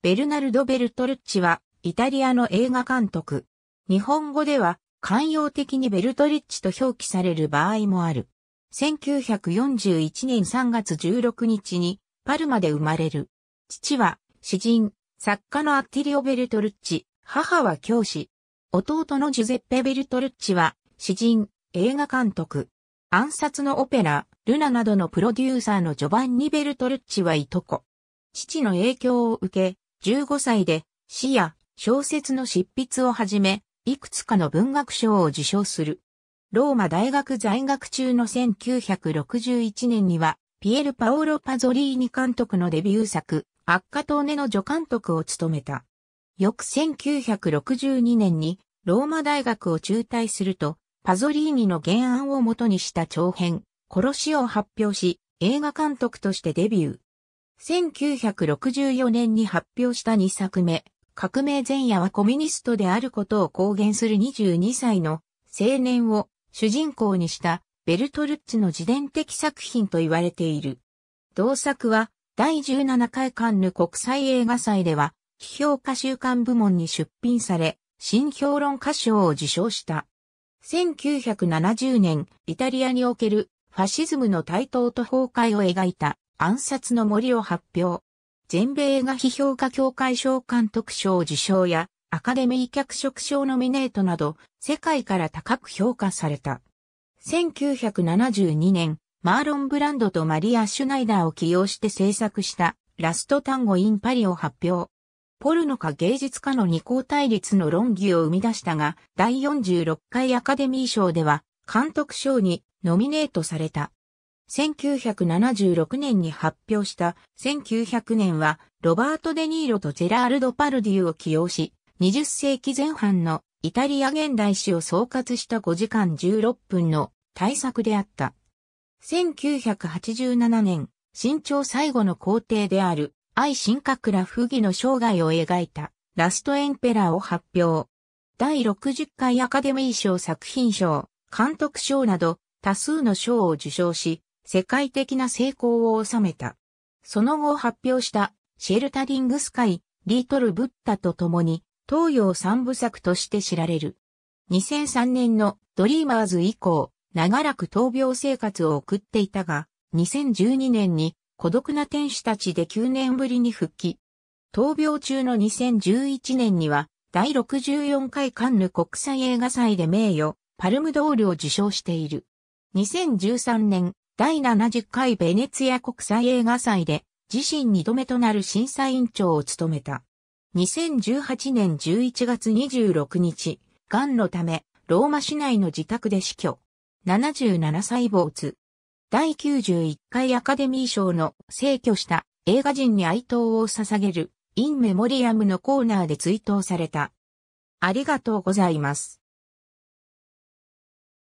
ベルナルド・ベルトルッチは、イタリアの映画監督。日本語では、慣用的にベルトリッチと表記される場合もある。1941年3月16日に、パルマで生まれる。父は、詩人、作家のアッティリオ・ベルトルッチ、母は教師。弟のジュゼッペ・ベルトルッチは、詩人、映画監督。暗殺のオペラ、ルナなどのプロデューサーのジョバンニ・ベルトルッチはいとこ。父の影響を受け、15歳で詩や小説の執筆をはじめ、いくつかの文学賞を受賞する。ローマ大学在学中の1961年には、ピエル・パオロ・パゾリーニ監督のデビュー作、悪化トーネの助監督を務めた。翌1962年にローマ大学を中退すると、パゾリーニの原案をもとにした長編、殺しを発表し、映画監督としてデビュー。1964年に発表した2作目、革命前夜はコミュニストであることを公言する22歳の青年を主人公にしたベルトルッツの自伝的作品と言われている。同作は第17回カンヌ国際映画祭では、批評家週刊部門に出品され、新評論家賞を受賞した。1970年、イタリアにおけるファシズムの台頭と崩壊を描いた暗殺の森を発表。全米映画批評家協会賞監督賞受賞やアカデミー脚色賞ノミネートなど世界から高く評価された。1972年、マーロン・ブランドとマリア・シュナイダーを起用して制作したラスト単語インパリを発表。ポルノか芸術家の二項対立の論議を生み出したが、第46回アカデミー賞では監督賞にノミネートされた。1976年に発表した1900年はロバート・デ・ニーロとジェラールド・パルディを起用し、20世紀前半のイタリア現代史を総括した5時間16分の大作であった。1987年、新潮最後の皇帝である愛神格ラ不義の生涯を描いたラストエンペラーを発表。第60回アカデミー賞作品賞、監督賞など多数の賞を受賞し、世界的な成功を収めた。その後発表したシェルタリングスカイ、リートル・ブッダと共に東洋三部作として知られる。2003年のドリーマーズ以降、長らく闘病生活を送っていたが、2012年に孤独な天使たちで9年ぶりに復帰。闘病中の2011年には、第64回カンヌ国際映画祭で名誉、パルムドールを受賞している。2013年、第70回ベネツィア国際映画祭で自身2度目となる審査委員長を務めた。2018年11月26日、癌のため、ローマ市内の自宅で死去。77歳主。第91回アカデミー賞の逝去した映画人に哀悼を捧げるインメモリアムのコーナーで追悼された。ありがとうございます。